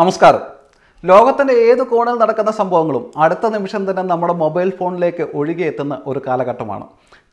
നമസ്കാരം ലോകത്തിൻ്റെ ഏത് കോണിൽ നടക്കുന്ന സംഭവങ്ങളും അടുത്ത നിമിഷം തന്നെ നമ്മുടെ മൊബൈൽ ഫോണിലേക്ക് ഒഴുകിയെത്തുന്ന ഒരു കാലഘട്ടമാണ്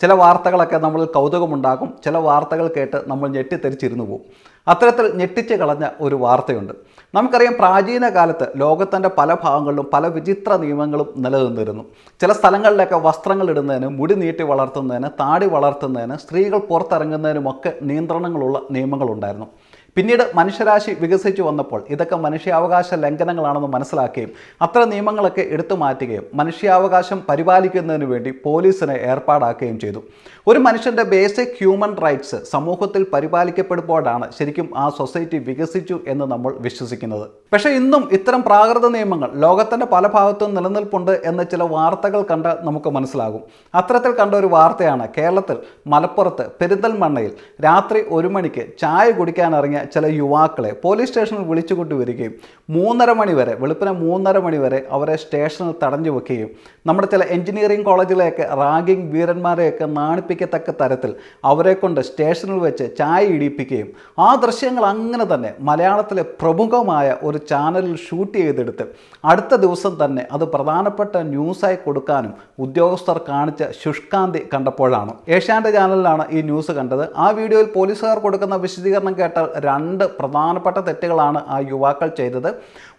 ചില വാർത്തകളൊക്കെ നമ്മൾ കൗതുകമുണ്ടാക്കും ചില വാർത്തകൾ കേട്ട് നമ്മൾ ഞെട്ടിത്തെരിച്ചിരുന്നു പോകും അത്തരത്തിൽ ഞെട്ടിച്ച് കളഞ്ഞ ഒരു വാർത്തയുണ്ട് നമുക്കറിയാം പ്രാചീന കാലത്ത് ലോകത്തിൻ്റെ പല ഭാഗങ്ങളിലും പല വിചിത്ര നിയമങ്ങളും നിലനിന്നിരുന്നു ചില സ്ഥലങ്ങളിലൊക്കെ വസ്ത്രങ്ങൾ ഇടുന്നതിന് മുടി നീട്ടി വളർത്തുന്നതിന് താടി വളർത്തുന്നതിന് സ്ത്രീകൾ പുറത്തിറങ്ങുന്നതിനുമൊക്കെ നിയന്ത്രണങ്ങളുള്ള നിയമങ്ങളുണ്ടായിരുന്നു പിന്നീട് മനുഷ്യരാശി വികസിച്ചു വന്നപ്പോൾ ഇതൊക്കെ മനുഷ്യാവകാശ ലംഘനങ്ങളാണെന്ന് മനസ്സിലാക്കുകയും അത്ര നിയമങ്ങളൊക്കെ എടുത്തു മാറ്റുകയും മനുഷ്യാവകാശം പരിപാലിക്കുന്നതിന് വേണ്ടി പോലീസിനെ ഏർപ്പാടാക്കുകയും ചെയ്തു ഒരു മനുഷ്യൻ്റെ ബേസിക് ഹ്യൂമൻ റൈറ്റ്സ് സമൂഹത്തിൽ പരിപാലിക്കപ്പെടുമ്പോഴാണ് ശരിക്കും ആ സൊസൈറ്റി വികസിച്ചു എന്ന് നമ്മൾ വിശ്വസിക്കുന്നത് പക്ഷേ ഇന്നും ഇത്തരം പ്രാകൃത നിയമങ്ങൾ ലോകത്തിൻ്റെ പല ഭാഗത്തും നിലനിൽപ്പുണ്ട് എന്ന ചില വാർത്തകൾ കണ്ട് നമുക്ക് മനസ്സിലാകും അത്തരത്തിൽ കണ്ട ഒരു വാർത്തയാണ് കേരളത്തിൽ മലപ്പുറത്ത് പെരിന്തൽമണ്ണയിൽ രാത്രി ഒരു മണിക്ക് ചായ കുടിക്കാനിറങ്ങിയ തുടങ്ങിയ ചില യുവാക്കളെ പോലീസ് സ്റ്റേഷനിൽ വിളിച്ചു കൊണ്ടുവരികയും മൂന്നര മണിവരെ വെളുപ്പിനെ മൂന്നര മണിവരെ അവരെ സ്റ്റേഷനിൽ തടഞ്ഞു വെക്കുകയും നമ്മുടെ ചില എഞ്ചിനീയറിംഗ് കോളേജിലെയൊക്കെ റാഗിംഗ് വീരന്മാരെയൊക്കെ നാണിപ്പിക്കത്തക്ക തരത്തിൽ അവരെ കൊണ്ട് സ്റ്റേഷനിൽ വെച്ച് ചായ ഇടിപ്പിക്കുകയും ആ ദൃശ്യങ്ങൾ അങ്ങനെ തന്നെ മലയാളത്തിലെ പ്രമുഖമായ ഒരു ചാനലിൽ ഷൂട്ട് ചെയ്തെടുത്ത് അടുത്ത ദിവസം തന്നെ അത് പ്രധാനപ്പെട്ട ന്യൂസായി കൊടുക്കാനും ഉദ്യോഗസ്ഥർ കാണിച്ച ശുഷ്കാന്തി കണ്ടപ്പോഴാണ് ഏഷ്യാൻ്റെ ചാനലിലാണ് ഈ ന്യൂസ് കണ്ടത് ആ വീഡിയോയിൽ പോലീസുകാർ കൊടുക്കുന്ന വിശദീകരണം കേട്ടാൽ രണ്ട് പ്രധാനപ്പെട്ട തെറ്റുകളാണ് ആ യുവാക്കൾ ചെയ്തത്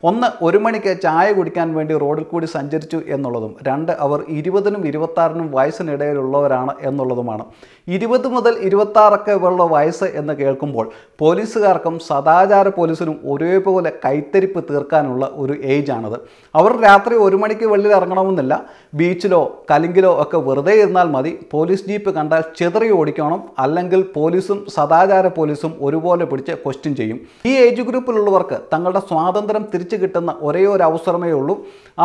ഒന്ന് ഒരു മണിക്ക് ചായ കുടിക്കാൻ വേണ്ടി റോഡിൽ കൂടി സഞ്ചരിച്ചു എന്നുള്ളതും രണ്ട് അവർ ഇരുപതിനും ഇരുപത്താറിനും വയസ്സിനിടയിലുള്ളവരാണ് എന്നുള്ളതുമാണ് ഇരുപത് മുതൽ ഇരുപത്താറൊക്കെ ഉള്ള വയസ്സ് എന്ന് കേൾക്കുമ്പോൾ പോലീസുകാർക്കും സദാചാര പോലീസിനും ഒരേപോലെ കൈത്തരിപ്പ് തീർക്കാനുള്ള ഒരു ഏജ് ആണത് അവർ രാത്രി ഒരു മണിക്ക് വെള്ളിൽ ഇറങ്ങണമെന്നില്ല ബീച്ചിലോ കലിങ്കിലോ ഒക്കെ വെറുതെ ഇരുന്നാൽ മതി പോലീസ് ജീപ്പ് കണ്ടാൽ ചെതറി ഓടിക്കണം അല്ലെങ്കിൽ പോലീസും സദാചാര പോലീസും ഒരുപോലെ പിടിച്ച് ക്വസ്റ്റ്യൻ ചെയ്യും ഈ ഏജ് ഗ്രൂപ്പിലുള്ളവർക്ക് തങ്ങളുടെ സ്വാതന്ത്ര്യം തിരിച്ചു കിട്ടുന്ന ഒരേ ഒരു അവസരമേ ഉള്ളൂ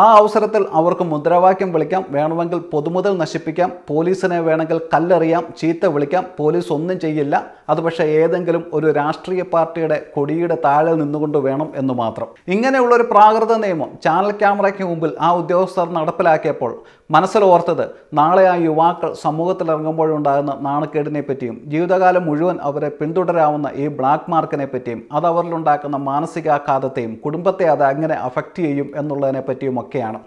ആ അവസരത്തിൽ അവർക്ക് മുദ്രാവാക്യം വിളിക്കാം വേണമെങ്കിൽ പൊതുമുതൽ നശിപ്പിക്കാം പോലീസിനെ വേണമെങ്കിൽ കല്ലെറിയാം ചീത്ത വിളിക്കാം പോലീസ് ഒന്നും ചെയ്യില്ല അത് പക്ഷേ ഏതെങ്കിലും ഒരു രാഷ്ട്രീയ പാർട്ടിയുടെ കൊടിയുടെ താഴെ നിന്നുകൊണ്ട് വേണം എന്ന് മാത്രം ഇങ്ങനെയുള്ള ഒരു പ്രാകൃത നിയമം ചാനൽ ക്യാമറയ്ക്ക് മുമ്പിൽ ആ ഉദ്യോഗസ്ഥർ നടപ്പിലാക്കിയപ്പോൾ മനസ്സിലോർത്തത് നാളെ ആ യുവാക്കൾ സമൂഹത്തിലിറങ്ങുമ്പോഴുണ്ടാകുന്ന നാണക്കേടിനെ പറ്റിയും ജീവിതകാലം മുഴുവൻ അവരെ പിന്തുടരാവുന്ന ഈ ബ്ലാക്ക് മാർക്ക് മാർക്കിനെ പറ്റിയും അത് അവരിലുണ്ടാക്കുന്ന മാനസികാഘാതത്തെയും കുടുംബത്തെ അത് അങ്ങനെ അഫക്റ്റ് ചെയ്യും എന്നുള്ളതിനെ പറ്റിയും ഒക്കെയാണ്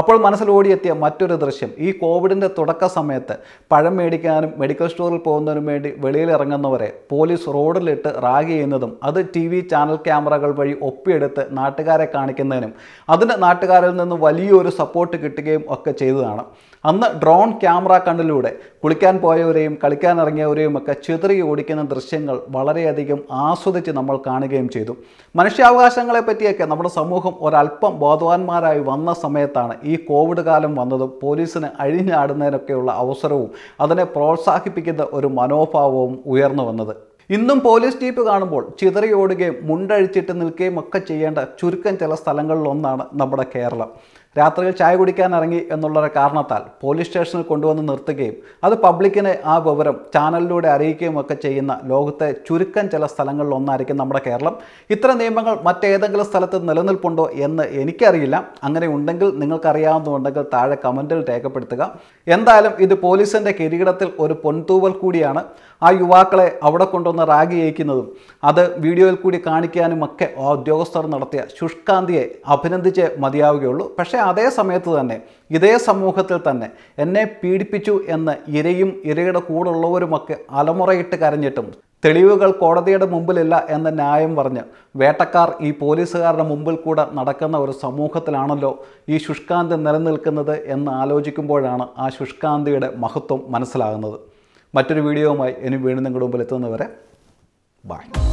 അപ്പോൾ മനസ്സിലോടിയെത്തിയ മറ്റൊരു ദൃശ്യം ഈ കോവിഡിൻ്റെ തുടക്ക സമയത്ത് പഴം മേടിക്കാനും മെഡിക്കൽ സ്റ്റോറിൽ പോകുന്നതിനും വേണ്ടി വെളിയിലിറങ്ങുന്നവരെ പോലീസ് റോഡിലിട്ട് റാഗ് ചെയ്യുന്നതും അത് ടി വി ചാനൽ ക്യാമറകൾ വഴി ഒപ്പിയെടുത്ത് നാട്ടുകാരെ കാണിക്കുന്നതിനും അതിന് നാട്ടുകാരിൽ നിന്ന് വലിയൊരു സപ്പോർട്ട് കിട്ടുകയും ഒക്കെ ചെയ്തതാണ് അന്ന് ഡ്രോൺ ക്യാമറ കണ്ണിലൂടെ കുളിക്കാൻ പോയവരെയും കളിക്കാൻ ഇറങ്ങിയവരെയും ഒക്കെ ചിതറി ഓടിക്കുന്ന ദൃശ്യങ്ങൾ വളരെയധികം ആസ്വദിച്ച് നമ്മൾ കാണുകയും ചെയ്തു മനുഷ്യാവകാശങ്ങളെ പറ്റിയൊക്കെ നമ്മുടെ സമൂഹം ഒരല്പം ബോധവാന്മാരായി വന്ന സമയത്താണ് ഈ കോവിഡ് കാലം വന്നതും പോലീസിന് അഴിഞ്ഞാടുന്നതിനൊക്കെയുള്ള അവസരവും അതിനെ പ്രോത്സാഹിപ്പിക്കുന്ന ഒരു മനോഭാവവും ഉയർന്നു വന്നത് ഇന്നും പോലീസ് ജീപ്പ് കാണുമ്പോൾ ചിതറിയോടുകയും മുണ്ടഴിച്ചിട്ട് നിൽക്കുകയും ഒക്കെ ചെയ്യേണ്ട ചുരുക്കം ചില സ്ഥലങ്ങളിലൊന്നാണ് നമ്മുടെ കേരളം രാത്രിയിൽ ചായ കുടിക്കാൻ ഇറങ്ങി എന്നുള്ള കാരണത്താൽ പോലീസ് സ്റ്റേഷനിൽ കൊണ്ടുവന്ന് നിർത്തുകയും അത് പബ്ലിക്കിനെ ആ വിവരം ചാനലിലൂടെ അറിയിക്കുകയും ഒക്കെ ചെയ്യുന്ന ലോകത്തെ ചുരുക്കം ചില സ്ഥലങ്ങളിൽ ഒന്നായിരിക്കും നമ്മുടെ കേരളം ഇത്തരം നിയമങ്ങൾ മറ്റേതെങ്കിലും സ്ഥലത്ത് നിലനിൽപ്പുണ്ടോ എന്ന് എനിക്കറിയില്ല അങ്ങനെ ഉണ്ടെങ്കിൽ നിങ്ങൾക്കറിയാവുന്നുണ്ടെങ്കിൽ താഴെ കമൻറ്റിൽ രേഖപ്പെടുത്തുക എന്തായാലും ഇത് പോലീസിൻ്റെ കിരീടത്തിൽ ഒരു പൊൻതൂവൽ കൂടിയാണ് ആ യുവാക്കളെ അവിടെ കൊണ്ടുവന്ന് റാഗി അയക്കുന്നതും അത് വീഡിയോയിൽ കൂടി കാണിക്കാനുമൊക്കെ ഉദ്യോഗസ്ഥർ നടത്തിയ ശുഷ്കാന്തിയെ അഭിനന്ദിച്ച് മതിയാവുകയുള്ളൂ പക്ഷേ അതേ സമയത്ത് തന്നെ ഇതേ സമൂഹത്തിൽ തന്നെ എന്നെ പീഡിപ്പിച്ചു എന്ന് ഇരയും ഇരയുടെ കൂടുള്ളവരുമൊക്കെ അലമുറയിട്ട് കരഞ്ഞിട്ടും തെളിവുകൾ കോടതിയുടെ മുമ്പിലില്ല എന്ന ന്യായം പറഞ്ഞ് വേട്ടക്കാർ ഈ പോലീസുകാരുടെ മുമ്പിൽ കൂടെ നടക്കുന്ന ഒരു സമൂഹത്തിലാണല്ലോ ഈ ശുഷ്കാന്ത് നിലനിൽക്കുന്നത് എന്ന് ആലോചിക്കുമ്പോഴാണ് ആ ശുഷ്കാന്തിയുടെ മഹത്വം മനസ്സിലാകുന്നത് മറ്റൊരു വീഡിയോവുമായി ഇനി വീണ്ടും നിങ്ങളുടെ മുമ്പിൽ എത്തുന്നവരെ ബൈ